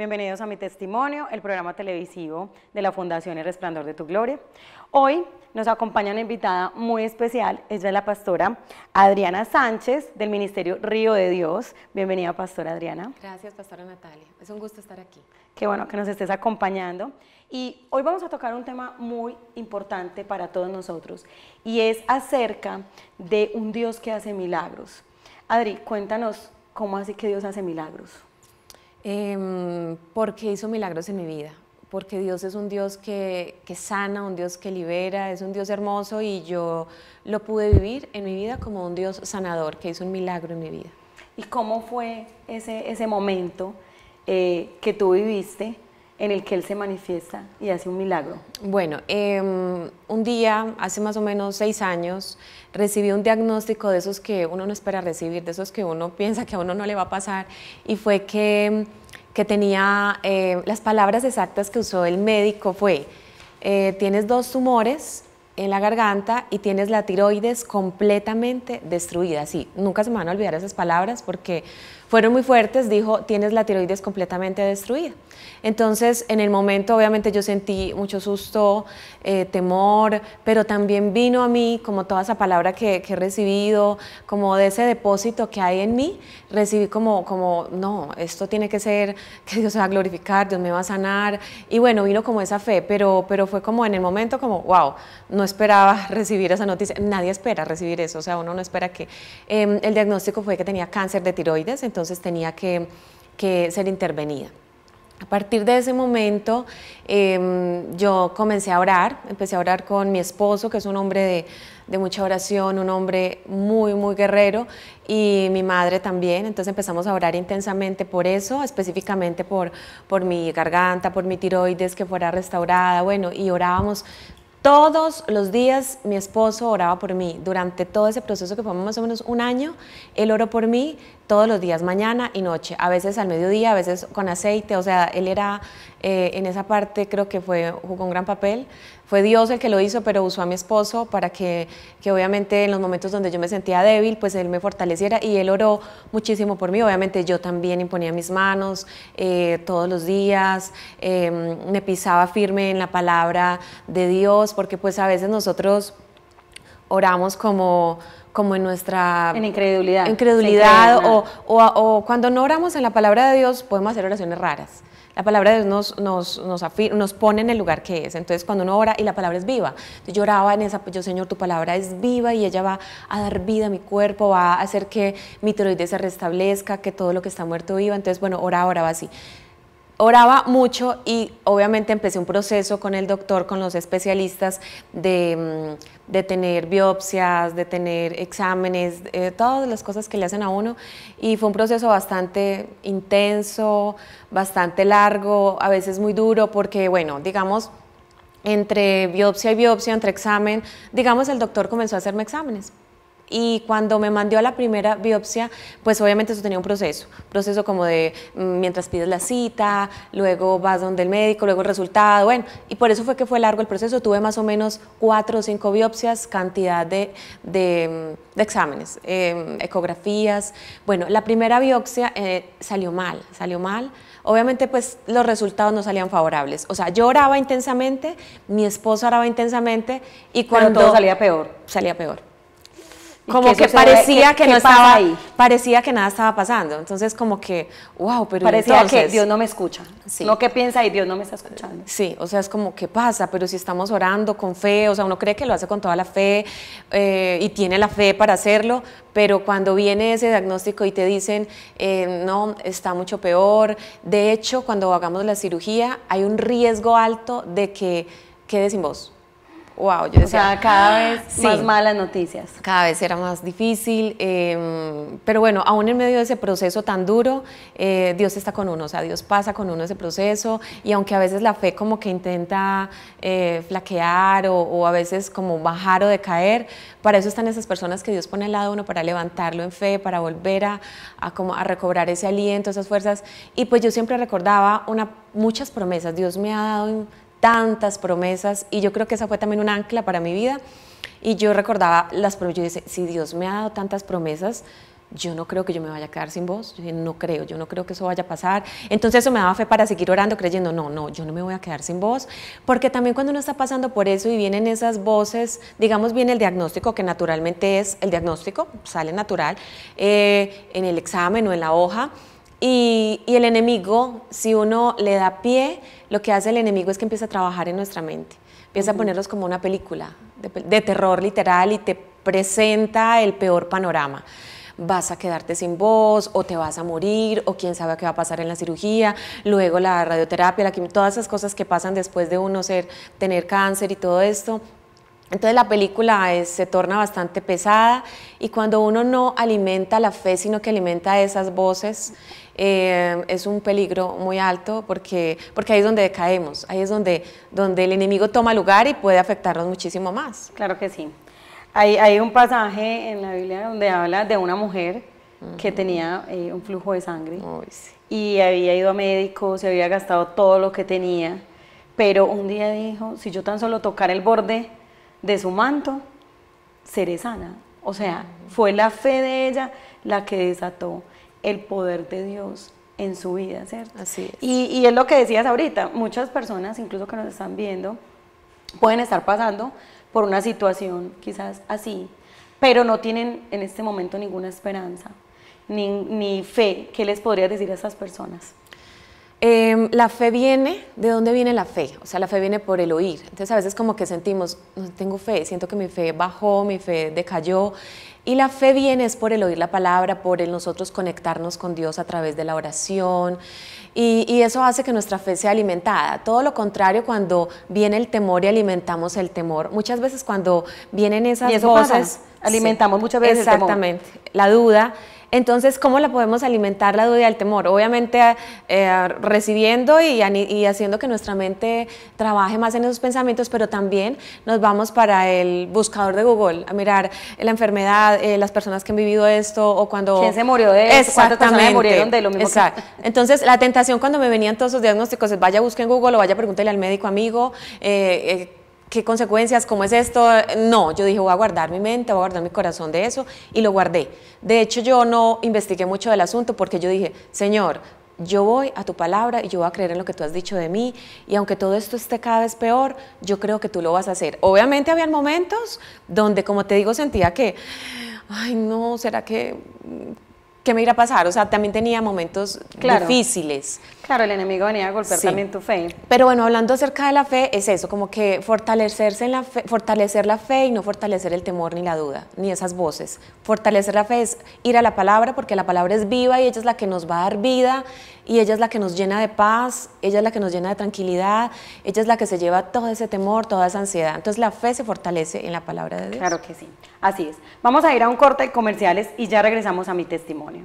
Bienvenidos a mi testimonio, el programa televisivo de la Fundación El Resplandor de tu Gloria. Hoy nos acompaña una invitada muy especial, ella es la pastora Adriana Sánchez del Ministerio Río de Dios. Bienvenida, pastora Adriana. Gracias, pastora Natalia. Es un gusto estar aquí. Qué bueno que nos estés acompañando. Y hoy vamos a tocar un tema muy importante para todos nosotros y es acerca de un Dios que hace milagros. Adri, cuéntanos cómo así que Dios hace milagros. Em, porque hizo milagros en mi vida, porque Dios es un Dios que, sana, un Dios que libera, es un Dios hermoso y yo lo pude vivir en mi vida como un Dios sanador, que hizo un milagro en mi vida. ¿Y cómo fue ese, ese momento eh, que tú viviste? en el que Él se manifiesta y hace un milagro? Bueno, em, un día, hace más o menos seis años, recibí un diagnóstico de esos que uno no espera recibir, de esos que uno piensa que a uno no le va a pasar, y fue que, tenía eh, las palabras exactas que usó el médico fue, eh, tienes dos tumores en la garganta y tienes la tiroides completamente destruida. Sí, nunca se me van a olvidar esas palabras porque fueron muy fuertes. Dijo, tienes la tiroides completamente destruida. Entonces, en el momento obviamente yo sentí mucho susto, eh, temor, pero también vino a mí como toda esa palabra que, he recibido, como de ese depósito que hay en mí, recibí como, no, esto tiene que ser, que Dios se va a glorificar, Dios me va a sanar. Y bueno, vino como esa fe, pero, fue como en el momento como, wow, no esperaba recibir esa noticia, nadie espera recibir eso, o sea, uno no espera que... Em, el diagnóstico fue que tenía cáncer de tiroides, entonces tenía que ser intervenida. A partir de ese momento em, yo comencé a orar, empecé a orar con mi esposo, que es un hombre de, mucha oración, un hombre muy, muy guerrero, y mi madre también. Entonces empezamos a orar intensamente por eso, específicamente por, por mi garganta, por mi tiroides que fuera restaurada, bueno, y orábamos todos los días mi esposo oraba por mí. Durante todo ese proceso que fue más o menos un año, él oro por mí todos los días, mañana y noche, a veces al mediodía, a veces con aceite, o sea, él era eh, en esa parte, creo que fue, jugó un gran papel, fue Dios el que lo hizo, pero usó a mi esposo para que, que obviamente en los momentos donde yo me sentía débil, pues él me fortaleciera y él oró muchísimo por mí, obviamente yo también imponía mis manos eh, todos los días, em, me pisaba firme en la palabra de Dios, porque pues a veces nosotros oramos como como en nuestra... En incredulidad. Incredulidad o, o, o, cuando no oramos en la palabra de Dios podemos hacer oraciones raras. La palabra de Dios nos, nos, nos, pone en el lugar que es. Entonces cuando uno ora y la palabra es viva. yo oraba en esa, yo Señor, tu palabra es viva y ella va a dar vida a mi cuerpo, va a hacer que mi tiroides se restablezca, que todo lo que está muerto viva. Entonces, bueno, oraba, oraba así oraba mucho y obviamente empecé un proceso con el doctor, con los especialistas de, mm, tener biopsias, de tener exámenes, eh, todas las cosas que le hacen a uno y fue un proceso bastante intenso, bastante largo, a veces muy duro porque bueno, digamos entre biopsia y biopsia, entre examen, digamos el doctor comenzó a hacerme exámenes y cuando me mandó a la primera biopsia, pues obviamente eso tenía un proceso, proceso como de mm, mientras pides la cita, luego vas donde el médico, luego el resultado, bueno, y por eso fue que fue largo el proceso, tuve más o menos cuatro o cinco biopsias, cantidad de, mm, exámenes, em, ecografías, bueno, la primera biopsia eh, salió mal, salió mal, obviamente pues los resultados no salían favorables, o sea, yo oraba intensamente, mi esposo oraba intensamente y cuando... Pero todo salía peor. Salía peor como que, parecía que, no estaba ahí. Parecía que nada estaba pasando. Entonces, como que, wow, pero. Parecía que Dios no me escucha. Sí. No que piensa y Dios no me está escuchando. Sí, o sea, es como, ¿qué pasa? Pero si estamos orando con fe, o sea, uno cree que lo hace con toda la fe eh, y tiene la fe para hacerlo, pero cuando viene ese diagnóstico y te dicen, eh, no, está mucho peor. De hecho, cuando hagamos la cirugía, hay un riesgo alto de que quede sin voz wow, yo decía... sea, cada ah, vez más malas noticias. Cada vez era más difícil, em, pero bueno, aún en medio de ese proceso tan duro, eh, Dios está con uno, o sea, Dios pasa con uno ese proceso y aunque a veces la fe como que intenta eh, flaquear o, a veces como bajar o decaer, para eso están esas personas que Dios pone al lado uno para levantarlo en fe, para volver a, como a recobrar ese aliento, esas fuerzas. Y pues yo siempre recordaba una, muchas promesas, Dios me ha dado tantas promesas y yo creo que esa fue también un ancla para mi vida. Y yo recordaba las promesas, si Dios me ha dado tantas promesas, yo no creo que yo me vaya a quedar sin voz, yo no creo, yo no creo que eso vaya a pasar. Entonces eso me daba fe para seguir orando, creyendo, no, no, yo no me voy a quedar sin voz, porque también cuando uno está pasando por eso y vienen esas voces, digamos, viene el diagnóstico, que naturalmente es el diagnóstico, sale natural, eh, en el examen o en la hoja, y el enemigo, si uno le da pie, lo que hace el enemigo es que empieza a trabajar en nuestra mente, empieza a ponerlos como una película de, terror literal y te presenta el peor panorama vas a quedarte sin voz o te vas a morir o quién sabe qué va a pasar en la cirugía, luego la radioterapia, la todas esas cosas que pasan después de uno ser, tener cáncer y todo esto, entonces la película se torna bastante pesada y cuando uno no alimenta la fe, sino que alimenta esas voces, eh, es un peligro muy alto porque, porque ahí es donde caemos, ahí es donde, donde el enemigo toma lugar y puede afectarnos muchísimo más. Claro que sí. Hay, hay un pasaje en la Biblia donde habla de una mujer que tenía eh, un flujo de sangre y había ido a médicos, se había gastado todo lo que tenía, pero un día dijo, si yo tan solo tocar el borde de su manto, seré sana. O sea, fue la fe de ella la que desató el poder de Dios en su vida, ¿cierto? Así es. Y, es lo que decías ahorita, muchas personas, incluso que nos están viendo, pueden estar pasando por una situación quizás así, pero no tienen en este momento ninguna esperanza, ni, ni, fe. ¿Qué les podría decir a esas personas? Em, la fe viene, ¿de dónde viene la fe? O sea, la fe viene por el oír. Entonces a veces como que sentimos, no tengo fe, siento que mi fe bajó, mi fe decayó. Y la fe viene es por el oír la palabra, por el nosotros conectarnos con Dios a través de la oración. Y, eso hace que nuestra fe sea alimentada. Todo lo contrario, cuando viene el temor y alimentamos el temor. Muchas veces cuando vienen esas y Alimentamos muchas veces El temor. La duda entonces, ¿cómo la podemos alimentar la duda y el temor? Obviamente eh, recibiendo y, haciendo que nuestra mente trabaje más en esos pensamientos, pero también nos vamos para el buscador de Google a mirar la enfermedad, eh, las personas que han vivido esto o cuando... ¿Quién se murió de esto? ¿Cuántas personas murieron de lo mismo? Entonces, la tentación cuando me venían todos esos diagnósticos es vaya, buscar en Google o vaya, preguntarle al médico amigo. Eh, qué consecuencias, cómo es esto. No, yo dije, voy a guardar mi mente, voy a guardar mi corazón de eso y lo guardé. De hecho, yo no investigué mucho del asunto porque yo dije, Señor, yo voy a tu palabra y yo voy a creer en lo que tú has dicho de mí y aunque todo esto esté cada vez peor, yo creo que tú lo vas a hacer. Obviamente había momentos donde, como te digo, sentía que, ay no, ¿será que ¿qué me iba a pasar? O sea, también tenía momentos difíciles. Claro, el enemigo venía a golpear también tu fe. Pero bueno, hablando acerca de la fe, es eso, como que fortalecerse en la fortalecer la fe y no fortalecer el temor ni la duda, ni esas voces. Fortalecer la fe es ir a la palabra, porque la palabra es viva y ella es la que nos va a dar vida, y ella es la que nos llena de paz, ella es la que nos llena de tranquilidad, ella es la que se lleva todo ese temor, toda esa ansiedad. Entonces la fe se fortalece en la palabra de Dios. Claro que sí. Así es. Vamos a ir a un corte de comerciales y ya regresamos a mi testimonio.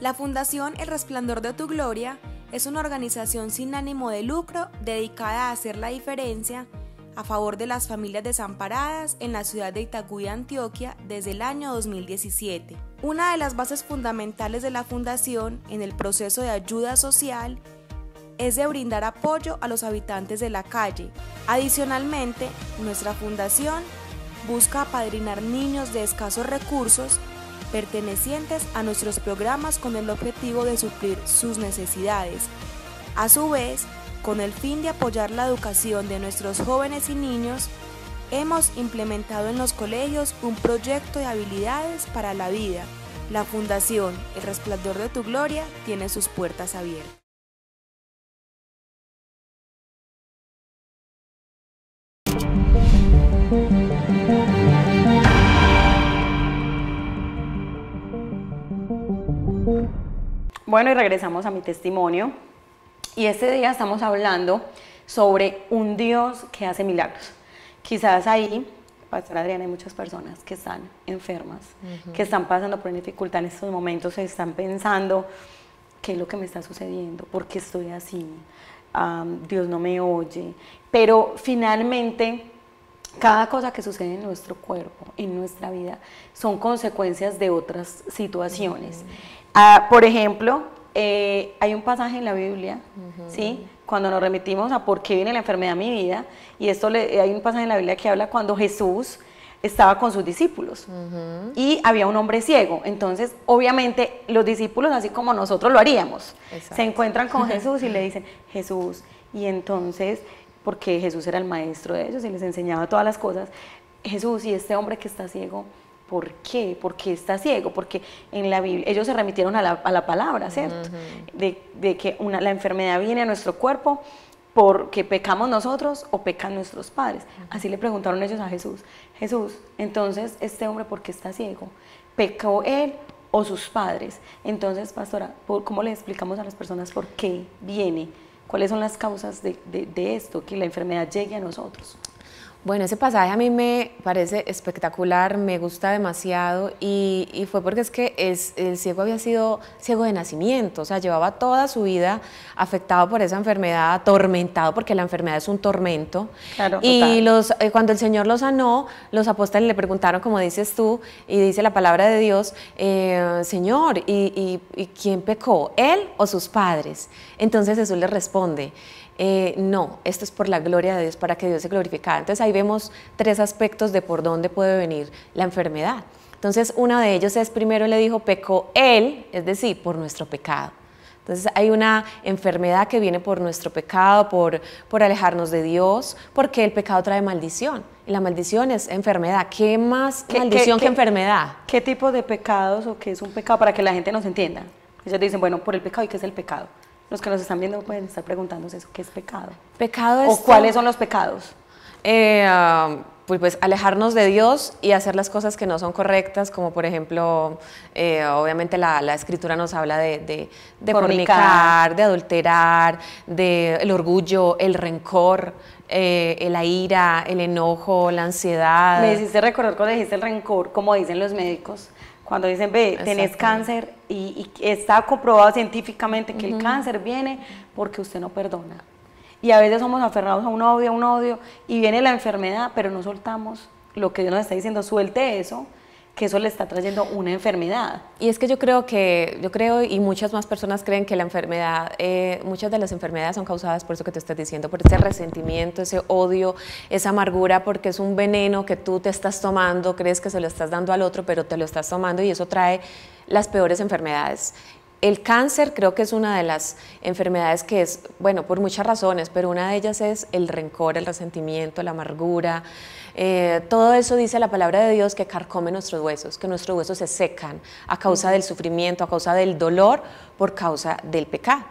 La Fundación El Resplandor de Tu Gloria es una organización sin ánimo de lucro dedicada a hacer la diferencia a favor de las familias desamparadas en la ciudad de Itagüí, Antioquia, desde el año 2017. Una de las bases fundamentales de la fundación en el proceso de ayuda social es de brindar apoyo a los habitantes de la calle. Adicionalmente, nuestra fundación busca apadrinar niños de escasos recursos pertenecientes a nuestros programas con el objetivo de suplir sus necesidades. A su vez, con el fin de apoyar la educación de nuestros jóvenes y niños, hemos implementado en los colegios un proyecto de habilidades para la vida. La Fundación El Resplandor de tu Gloria tiene sus puertas abiertas. Bueno, y regresamos a mi testimonio. Y este día estamos hablando sobre un Dios que hace milagros. Quizás ahí, Pastor Adriana, hay muchas personas que están enfermas, que están pasando por una dificultad en estos momentos, están pensando, ¿qué es lo que me está sucediendo? ¿Por qué estoy así? Dios no me oye. Pero finalmente, cada cosa que sucede en nuestro cuerpo, en nuestra vida, son consecuencias de otras situaciones. Ah, por ejemplo, eh, hay un pasaje en la Biblia, ¿sí? Cuando nos remitimos a por qué viene la enfermedad a mi vida, y esto le, eh, hay un pasaje en la Biblia que habla cuando Jesús estaba con sus discípulos y había un hombre ciego. Entonces, obviamente, los discípulos, así como nosotros lo haríamos, se encuentran con Jesús y le dicen, Jesús, y entonces, porque Jesús era el maestro de ellos y les enseñaba todas las cosas, Jesús, y este hombre que está ciego, ¿Por qué? ¿Por qué está ciego, porque en la Biblia ellos se remitieron a la, palabra, ¿cierto? de, que la enfermedad viene a nuestro cuerpo porque pecamos nosotros o pecan nuestros padres. Así le preguntaron ellos a Jesús. Jesús, entonces, ¿este hombre por qué está ciego? ¿Pecó él o sus padres? Entonces, pastora, ¿cómo le explicamos a las personas por qué viene? ¿Cuáles son las causas de, de esto, que la enfermedad llegue a nosotros? Bueno, ese pasaje a mí me parece espectacular, me gusta demasiado y, fue porque es que es, el ciego había sido ciego de nacimiento, o sea, llevaba toda su vida afectado por esa enfermedad, atormentado, porque la enfermedad es un tormento. y los, eh, cuando el Señor lo sanó, los apóstoles le preguntaron, como dices tú, y dice la palabra de Dios, eh, Señor, ¿y, quién pecó? ¿Él o sus padres? Entonces Jesús le responde, eh, no, esto es por la gloria de Dios, para que Dios se glorificara. Entonces ahí vemos tres aspectos de por dónde puede venir la enfermedad. Entonces uno de ellos es, primero le dijo, pecó él, es decir, por nuestro pecado. Entonces hay una enfermedad que viene por nuestro pecado, por, alejarnos de Dios, porque el pecado trae maldición. Y la maldición es enfermedad. ¿Qué más maldición que enfermedad? ¿Qué tipo de pecados o qué es un pecado para que la gente nos entienda? Ellos dicen, bueno, por el pecado, ¿y qué es el pecado? los que nos están viendo pueden estar preguntándose eso, ¿qué es pecado? Pecado es... ¿O cuáles son los pecados? Eh, ah, pues, pues, alejarnos de Dios y hacer las cosas que no son correctas, como por ejemplo, eh, obviamente la, la, escritura nos habla de, de, de fornicar, de adulterar, del orgullo, el rencor, eh, la ira, el enojo, la ansiedad. Me hiciste recordar cuando dijiste el rencor, como dicen los médicos, cuando dicen, ve, tenés cáncer y, está comprobado científicamente que el cáncer viene porque usted no perdona. Y a veces somos aferrados a un odio, a un odio, y viene la enfermedad, pero no soltamos lo que Dios nos está diciendo, suelte eso que eso le está trayendo una enfermedad. Y es que yo creo que, yo creo y muchas más personas creen que la enfermedad, eh, muchas de las enfermedades son causadas por eso que te estás diciendo, por ese resentimiento, ese odio, esa amargura, porque es un veneno que tú te estás tomando, crees que se lo estás dando al otro, pero te lo estás tomando y eso trae las peores enfermedades. El cáncer creo que es una de las enfermedades que es, bueno, por muchas razones, pero una de ellas es el rencor, el resentimiento, la amargura, eh, todo eso dice la palabra de Dios que carcome nuestros huesos, que nuestros huesos se secan a causa del sufrimiento, a causa del dolor, por causa del pecado.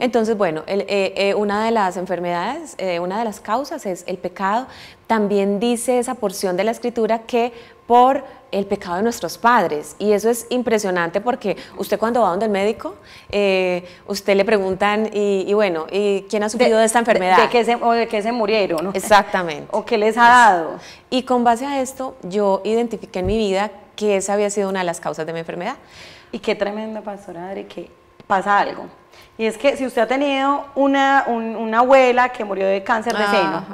Entonces, bueno, eh, eh, una de las enfermedades, una de las causas es el pecado. También dice esa porción de la escritura que por el pecado de nuestros padres. Y eso es impresionante porque usted cuando va donde el médico, eh, usted le preguntan, y, bueno, ¿y quién ha sufrido de, esta enfermedad? De, de que se, o de qué se murieron. ¿no? Exactamente. o qué les ha dado. Y con base a esto, yo identifiqué en mi vida que esa había sido una de las causas de mi enfermedad. Y qué tremenda, pastora Adri, que pasa algo. Y es que si usted ha tenido una, una abuela que murió de cáncer de Ajá. seno,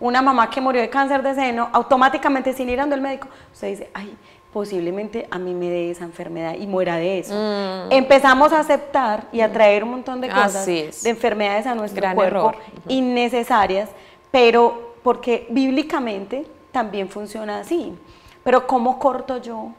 una mamá que murió de cáncer de seno, automáticamente sin ir al médico, usted dice, ay, posiblemente a mí me dé esa enfermedad y muera de eso. Mm. Empezamos a aceptar y a mm. traer un montón de cosas, de enfermedades a nuestro Gran cuerpo innecesarias, pero porque bíblicamente también funciona así. Pero ¿cómo corto yo?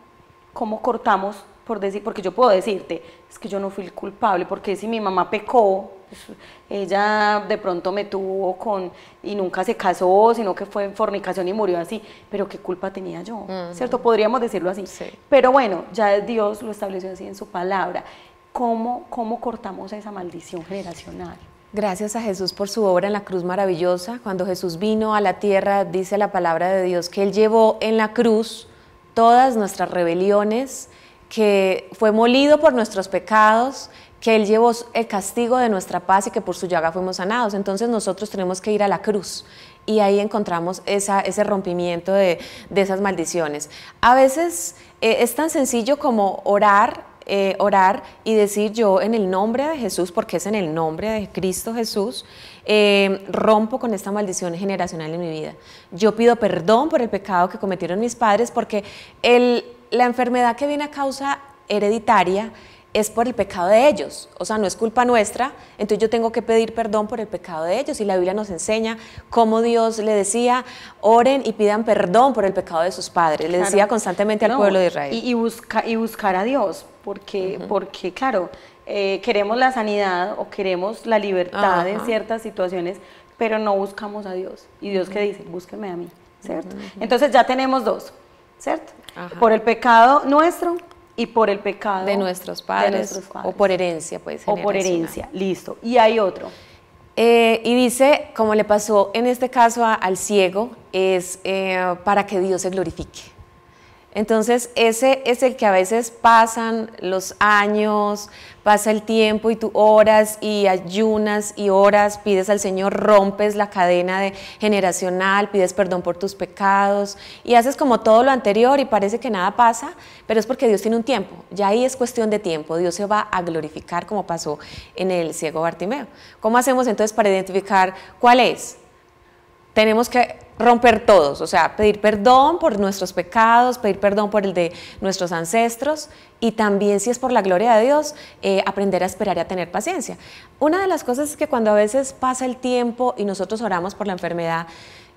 ¿Cómo cortamos por decir, porque yo puedo decirte, es que yo no fui el culpable, porque si mi mamá pecó, pues, ella de pronto me tuvo con, y nunca se casó, sino que fue en fornicación y murió así, pero qué culpa tenía yo, ¿cierto? Podríamos decirlo así. Pero bueno, ya Dios lo estableció así en su palabra. ¿Cómo, cómo cortamos esa maldición generacional? Gracias a Jesús por su obra en la cruz maravillosa. Cuando Jesús vino a la tierra, dice la palabra de Dios que Él llevó en la cruz todas nuestras rebeliones, que fue molido por nuestros pecados, que Él llevó el castigo de nuestra paz y que por su llaga fuimos sanados. Entonces nosotros tenemos que ir a la cruz y ahí encontramos ese rompimiento de, esas maldiciones. A veces eh, es tan sencillo como orar eh, orar y decir yo en el nombre de Jesús, porque es en el nombre de Cristo Jesús, eh, rompo con esta maldición generacional en mi vida. Yo pido perdón por el pecado que cometieron mis padres porque la enfermedad que viene a causa hereditaria es por el pecado de ellos, o sea, no es culpa nuestra, entonces yo tengo que pedir perdón por el pecado de ellos y la Biblia nos enseña cómo Dios le decía, oren y pidan perdón por el pecado de sus padres, le decía constantemente al pueblo de Israel. Y, buscar a Dios, porque, porque claro, eh, queremos la sanidad o queremos la libertad en ciertas situaciones, pero no buscamos a Dios. ¿Y Dios qué dice? Búsqueme a mí, ¿cierto? Entonces ya tenemos dos, ¿cierto? Por el pecado nuestro y por el pecado de nuestros padres, o por herencia, pues. O por herencia, listo. Y hay otro. Eh, y dice, como le pasó en este caso al ciego, es eh, para que Dios se glorifique. Entonces, ese es el que a veces pasan los años, pasa el tiempo y tú oras y ayunas y oras, pides al Señor, rompes la cadena generacional, pides perdón por tus pecados y haces como todo lo anterior y parece que nada pasa, pero es porque Dios tiene un tiempo. Ya ahí es cuestión de tiempo. Dios se va a glorificar como pasó en el ciego Bartimeo. ¿Cómo hacemos entonces para identificar cuál es? tenemos que romper todos, o sea, pedir perdón por nuestros pecados, pedir perdón por el de nuestros ancestros y también, si es por la gloria de Dios, eh, aprender a esperar y a tener paciencia. Una de las cosas es que cuando a veces pasa el tiempo y nosotros oramos por la enfermedad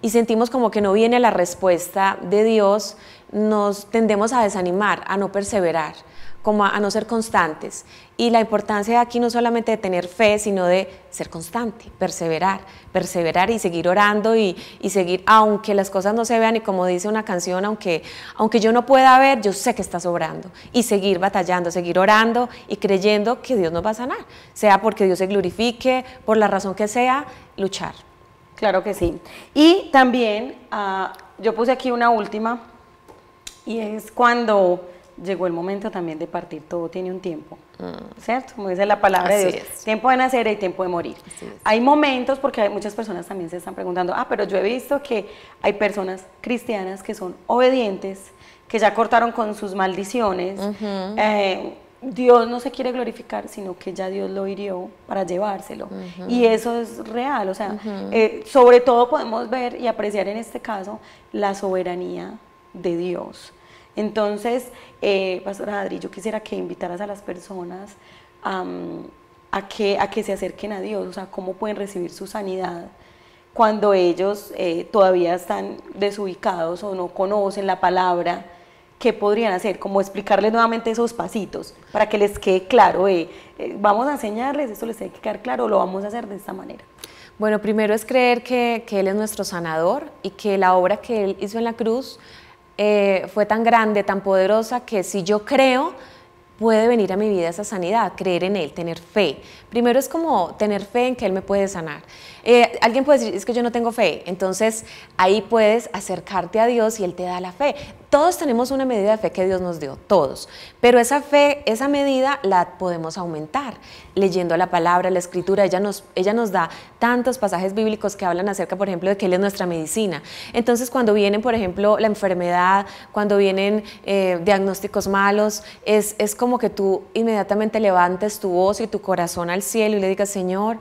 y sentimos como que no viene la respuesta de Dios, nos tendemos a desanimar, a no perseverar como a, no ser constantes. Y la importancia aquí no solamente de tener fe, sino de ser constante, perseverar, perseverar y seguir orando y, seguir, aunque las cosas no se vean y como dice una canción, aunque, aunque yo no pueda ver, yo sé que está obrando y seguir batallando, seguir orando y creyendo que Dios nos va a sanar, sea porque Dios se glorifique, por la razón que sea, luchar. Claro que sí. Y también ah, yo puse aquí una última y es cuando llegó el momento también de partir, todo tiene un tiempo, mm. ¿cierto? Como dice la palabra de Dios, tiempo de nacer y tiempo de morir. Hay momentos, porque hay muchas personas también se están preguntando, ah, pero yo he visto que hay personas cristianas que son obedientes, que ya cortaron con sus maldiciones, eh, Dios no se quiere glorificar, sino que ya Dios lo hirió para llevárselo. Y eso es real, o sea, eh, sobre todo podemos ver y apreciar en este caso la soberanía de Dios entonces, Pastor eh, Pastora Adri, yo quisiera que invitaras a las personas a, que, se acerquen a Dios, o sea, cómo pueden recibir su sanidad cuando ellos eh, todavía están desubicados o no conocen la palabra. ¿Qué podrían hacer? Como explicarles nuevamente esos pasitos para que les quede claro, eh, vamos a enseñarles, esto les tiene que quedar claro, lo vamos a hacer de esta manera. Bueno, primero es creer que Él es nuestro sanador y que la obra que Él hizo en la cruz eh, fue tan grande, tan poderosa, que si yo creo, puede venir a mi vida esa sanidad, creer en Él, tener fe. Primero es como tener fe en que Él me puede sanar. Eh, alguien puede decir, es que yo no tengo fe. Entonces ahí puedes acercarte a Dios y Él te da la fe. Todos tenemos una medida de fe que Dios nos dio, todos, pero esa fe, esa medida la podemos aumentar leyendo la palabra, la escritura, ella nos, ella nos da tantos pasajes bíblicos que hablan acerca, por ejemplo, de que Él es nuestra medicina. Entonces, cuando vienen, por ejemplo, la enfermedad, cuando vienen eh, diagnósticos malos, es, es como que tú inmediatamente levantes tu voz y tu corazón al cielo y le digas, Señor,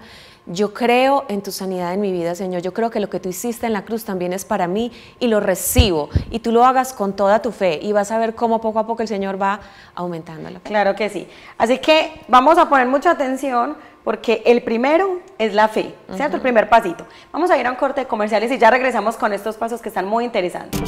yo creo en tu sanidad en mi vida, Señor. Yo creo que lo que tú hiciste en la cruz también es para mí y lo recibo. Y tú lo hagas con toda tu fe y vas a ver cómo poco a poco el Señor va aumentándolo. Claro que sí. Así que vamos a poner mucha atención porque el primero es la fe, ¿cierto? El primer pasito. Vamos a ir a un corte de comerciales y ya regresamos con estos pasos que están muy interesantes.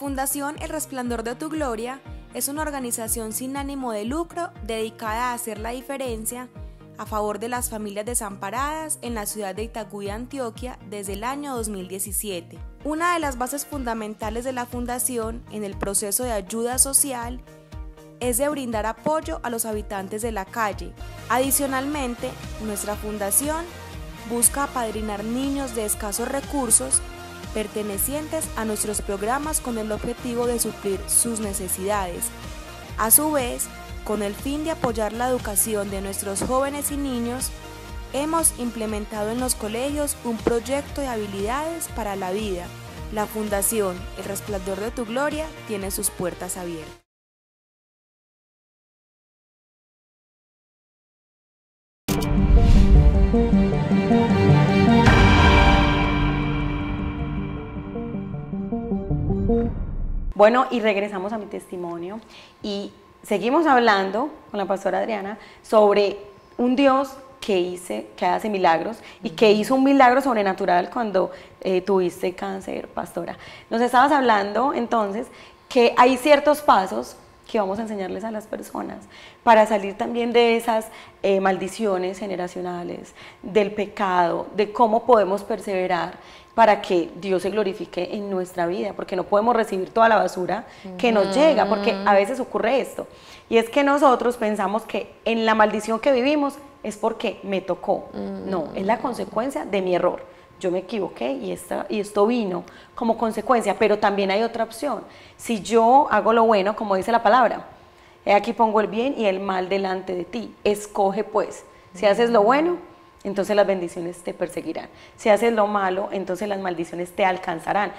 Fundación El Resplandor de Tu Gloria es una organización sin ánimo de lucro dedicada a hacer la diferencia a favor de las familias desamparadas en la ciudad de Itagüí, Antioquia, desde el año 2017. Una de las bases fundamentales de la Fundación en el proceso de ayuda social es de brindar apoyo a los habitantes de la calle. Adicionalmente, nuestra Fundación busca apadrinar niños de escasos recursos pertenecientes a nuestros programas con el objetivo de suplir sus necesidades. A su vez, con el fin de apoyar la educación de nuestros jóvenes y niños, hemos implementado en los colegios un proyecto de habilidades para la vida. La Fundación El Resplandor de Tu Gloria tiene sus puertas abiertas. Bueno, y regresamos a mi testimonio y seguimos hablando con la pastora Adriana sobre un Dios que hace milagros y que hizo un milagro sobrenatural cuando eh, tuviste cáncer, pastora. Nos estabas hablando entonces que hay ciertos pasos que vamos a enseñarles a las personas para salir también de esas eh, maldiciones generacionales, del pecado, de cómo podemos perseverar para que Dios se glorifique en nuestra vida, porque no podemos recibir toda la basura que nos llega, porque a veces ocurre esto. Y es que nosotros pensamos que en la maldición que vivimos es porque me tocó. No, es la consecuencia de mi error. Yo me equivoqué y, esta, y esto vino como consecuencia, pero también hay otra opción. Si yo hago lo bueno, como dice la palabra, aquí pongo el bien y el mal delante de ti. Escoge pues, si haces lo bueno, entonces las bendiciones te perseguirán. Si haces lo malo, entonces las maldiciones te alcanzarán.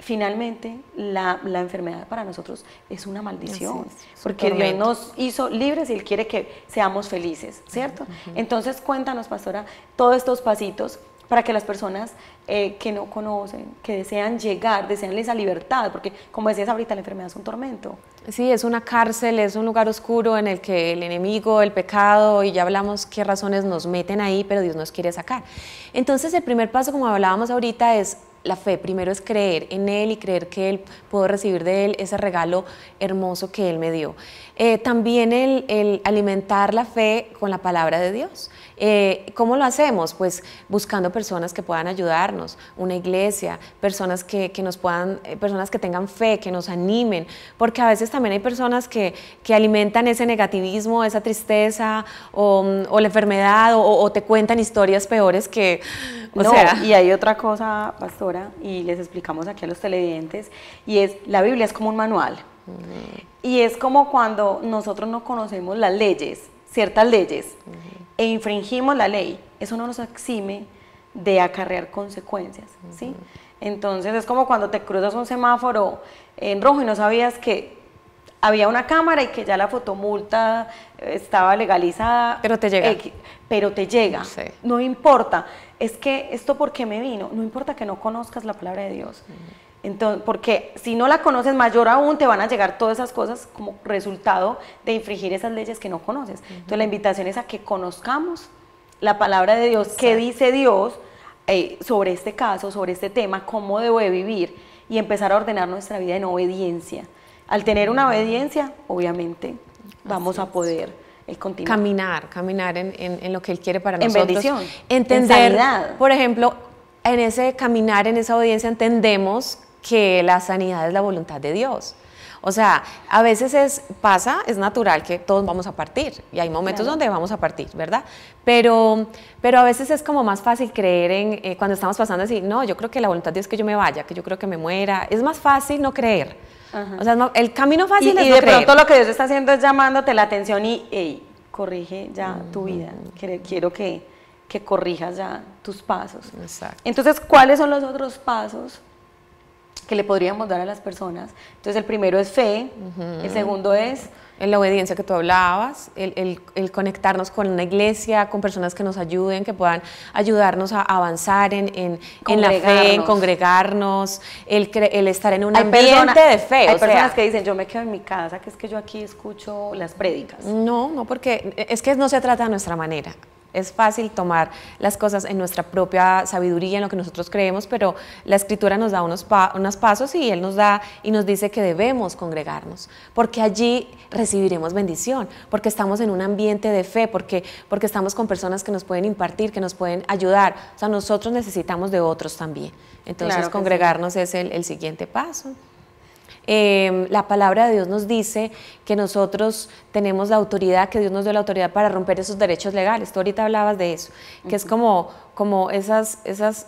Finalmente, la, enfermedad para nosotros es una maldición, porque Dios nos hizo libres y Él quiere que seamos felices, ¿cierto? Entonces cuéntanos, pastora, todos estos pasitos para que las personas eh, que no conocen, que desean llegar, desean esa libertad, porque como decías ahorita, la enfermedad es un tormento. Sí, es una cárcel, es un lugar oscuro en el que el enemigo, el pecado, y ya hablamos qué razones nos meten ahí, pero Dios nos quiere sacar. Entonces el primer paso, como hablábamos ahorita, es la fe. Primero es creer en Él y creer que Él puedo recibir de Él ese regalo hermoso que Él me dio. Eh, también el, el, alimentar la fe con la palabra de Dios. Eh, ¿Cómo lo hacemos? Pues buscando personas que puedan ayudarnos, una iglesia, personas que, nos puedan, eh, personas que tengan fe, que nos animen, porque a veces también hay personas que, alimentan ese negativismo, esa tristeza o, mm, la enfermedad o, te cuentan historias peores que... O no, y hay otra cosa, pastora, y les explicamos aquí a los televidentes, y es, la Biblia es como un manual. Y es como cuando nosotros no conocemos las leyes, ciertas leyes e infringimos la ley, eso no nos exime de acarrear consecuencias, Entonces es como cuando te cruzas un semáforo en rojo y no sabías que había una cámara y que ya la fotomulta eh, estaba legalizada. Pero te llega. pero te llega. No importa. Es que esto por qué me vino. No importa que no conozcas la palabra de Dios porque si no la conoces, mayor aún te van a llegar todas esas cosas como resultado de infringir esas leyes que no conoces. Entonces, la invitación es a que conozcamos la palabra de Dios, qué dice Dios eh, sobre este caso, sobre este tema, cómo debo vivir y empezar a ordenar nuestra vida en obediencia. Al tener una obediencia, obviamente, vamos a poder eh, continuar. Caminar, caminar en, lo que Él quiere para en nosotros. Bendición, Entender, en por ejemplo, en ese caminar, en esa obediencia, entendemos que la sanidad es la voluntad de Dios. O sea, a veces es, pasa, es natural que todos vamos a partir y hay momentos donde vamos a partir, ¿verdad? Pero, pero a veces es como más fácil creer en, eh, cuando estamos pasando así, no, yo creo que la voluntad de Dios es que yo me vaya, que yo creo que me muera. Es más fácil no creer. O sea, el camino fácil y, es y de pronto lo que Dios está haciendo es llamándote la atención y, hey, corrige ya tu vida. Quiero que, que corrijas ya tus pasos. Entonces, ¿cuáles son los otros pasos? que le podríamos dar a las personas. Entonces el primero es fe, el segundo es... En la obediencia que tú hablabas, el, el, el, conectarnos con una iglesia, con personas que nos ayuden, que puedan ayudarnos a avanzar en, en, en la fe, en congregarnos, el, el estar en un ambiente de fe. Hay personas que dicen, yo me quedo en mi casa, que es que yo aquí escucho las prédicas. No, no, porque es que no se trata de nuestra manera. Es fácil tomar las cosas en nuestra propia sabiduría, en lo que nosotros creemos, pero la escritura nos da unos, pasos y Él nos da y nos dice que debemos congregarnos, porque allí recibiremos bendición, porque estamos en un ambiente de fe, porque, porque estamos con personas que nos pueden impartir, que nos pueden ayudar. O sea, nosotros necesitamos de otros también. Entonces, congregarnos es el siguiente paso. Em, la palabra de Dios nos dice que nosotros tenemos la autoridad, que Dios nos dio la autoridad para romper esos derechos legales. Tú ahorita hablabas de eso, que es como, como esos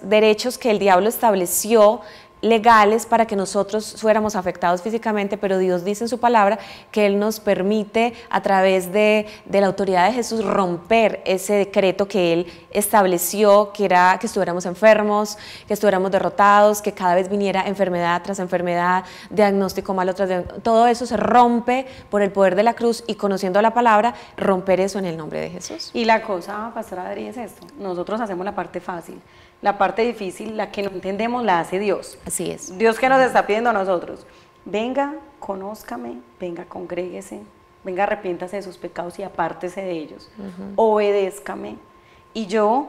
derechos que el diablo estableció legales para que nosotros fuéramos afectados físicamente, pero Dios dice en su palabra que Él nos permite a través de, la autoridad de Jesús romper ese decreto que Él estableció, que era que estuviéramos enfermos, que estuviéramos derrotados, que cada vez viniera enfermedad tras enfermedad, diagnóstico malo tras diagnóstico. Todo eso se rompe por el poder de la cruz y conociendo la palabra, romper eso en el nombre de Jesús. Y la cosa, pastora Adri, es esto. Nosotros hacemos la parte fácil la parte difícil, la que no entendemos, la hace Dios. Así es. Dios que nos está pidiendo a nosotros, venga, conózcame, venga, congréguese, venga, arrepiéntase de sus pecados y apártese de ellos, obedézcame. Y yo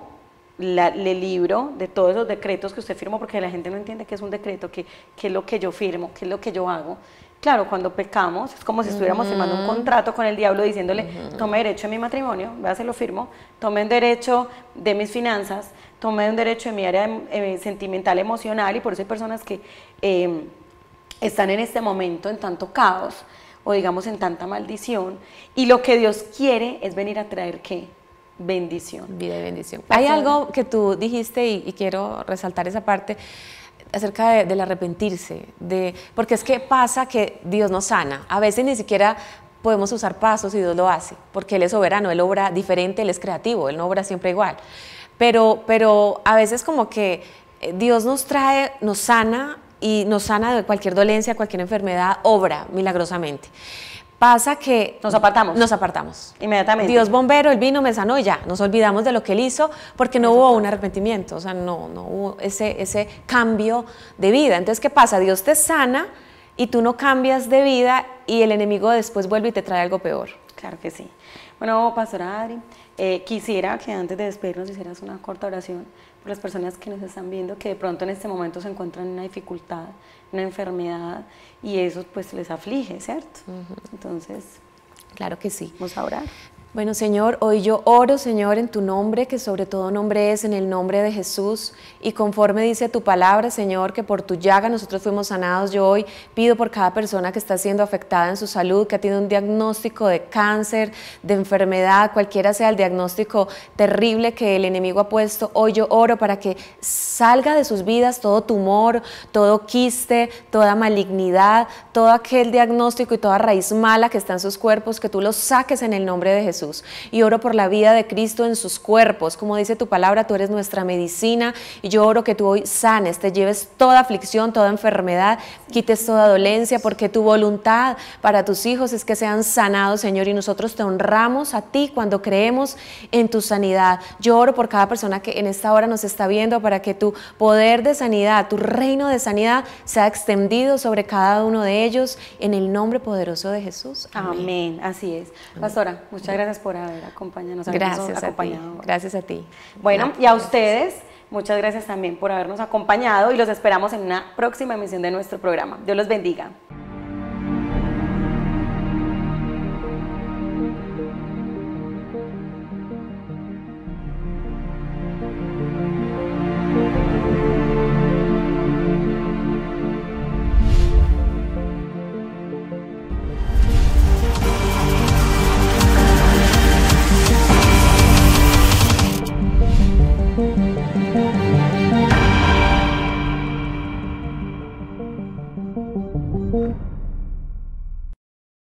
le libro de todos esos decretos que usted firmó, porque la gente no entiende qué es un decreto, qué es lo que yo firmo, qué es lo que yo hago. Claro, cuando pecamos, es como si estuviéramos firmando un contrato con el diablo diciéndole, tome derecho de mi matrimonio, vea, se lo firmo, tome un derecho de mis finanzas, tome un derecho de mi área eh, sentimental, emocional, y por eso hay personas que em, están en este momento en tanto caos o digamos en tanta maldición, y lo que Dios quiere es venir a traer qué? Bendición. Vida y bendición. Hay algo que tú dijiste y quiero resaltar esa parte acerca de, del arrepentirse, de, porque es que pasa que Dios nos sana. A veces ni siquiera podemos usar pasos y Dios lo hace, porque Él es soberano, Él obra diferente, Él es creativo, Él no obra siempre igual. Pero, pero a veces como que eh, Dios nos trae, nos sana y nos sana de cualquier dolencia, cualquier enfermedad, obra milagrosamente pasa que... Nos apartamos. Nos apartamos. Inmediatamente. Dios bombero, el vino me sanó y ya, nos olvidamos de lo que él hizo porque no hubo un arrepentimiento, o sea, no, no hubo ese, ese cambio de vida. Entonces, ¿qué pasa? Dios te sana y tú no cambias de vida y el enemigo después vuelve y te trae algo peor. Claro que sí. Bueno, pastora Adri, eh, quisiera que antes de despedirnos hicieras una corta oración por las personas que nos están viendo que de pronto en este momento se encuentran en una dificultad una enfermedad y eso pues les aflige, ¿cierto? Entonces... Claro que sí. Vamos a orar. Bueno, Señor, hoy yo oro, Señor, en tu nombre, que sobre todo nombre es en el nombre de Jesús, y conforme dice tu palabra, Señor, que por tu llaga nosotros fuimos sanados, yo hoy pido por cada persona que está siendo afectada en su salud, que ha tiene un diagnóstico de cáncer, de enfermedad, cualquiera sea el diagnóstico terrible que el enemigo ha puesto, hoy yo oro para que salga de sus vidas todo tumor, todo quiste, toda malignidad, todo aquel diagnóstico y toda raíz mala que está en sus cuerpos, que tú lo saques en el nombre de Jesús. Y oro por la vida de Cristo en sus cuerpos. Como dice tu palabra, tú eres nuestra medicina y yo oro que tú hoy sanes, te lleves toda aflicción, toda enfermedad, quites toda dolencia, porque tu voluntad para tus hijos es que sean sanados, Señor, y nosotros te honramos a ti cuando creemos en tu sanidad. Yo oro por cada persona que en esta hora nos está viendo para que tu poder de sanidad, tu reino de sanidad sea extendido sobre cada uno de ellos en el nombre poderoso de Jesús. Amén. Así es. Pastora, muchas gracias por haber acompañado, gracias A ti, gracias a ti. Bueno, y a ustedes, muchas gracias también por habernos acompañado y los esperamos en una próxima emisión de nuestro programa. Dios los bendiga.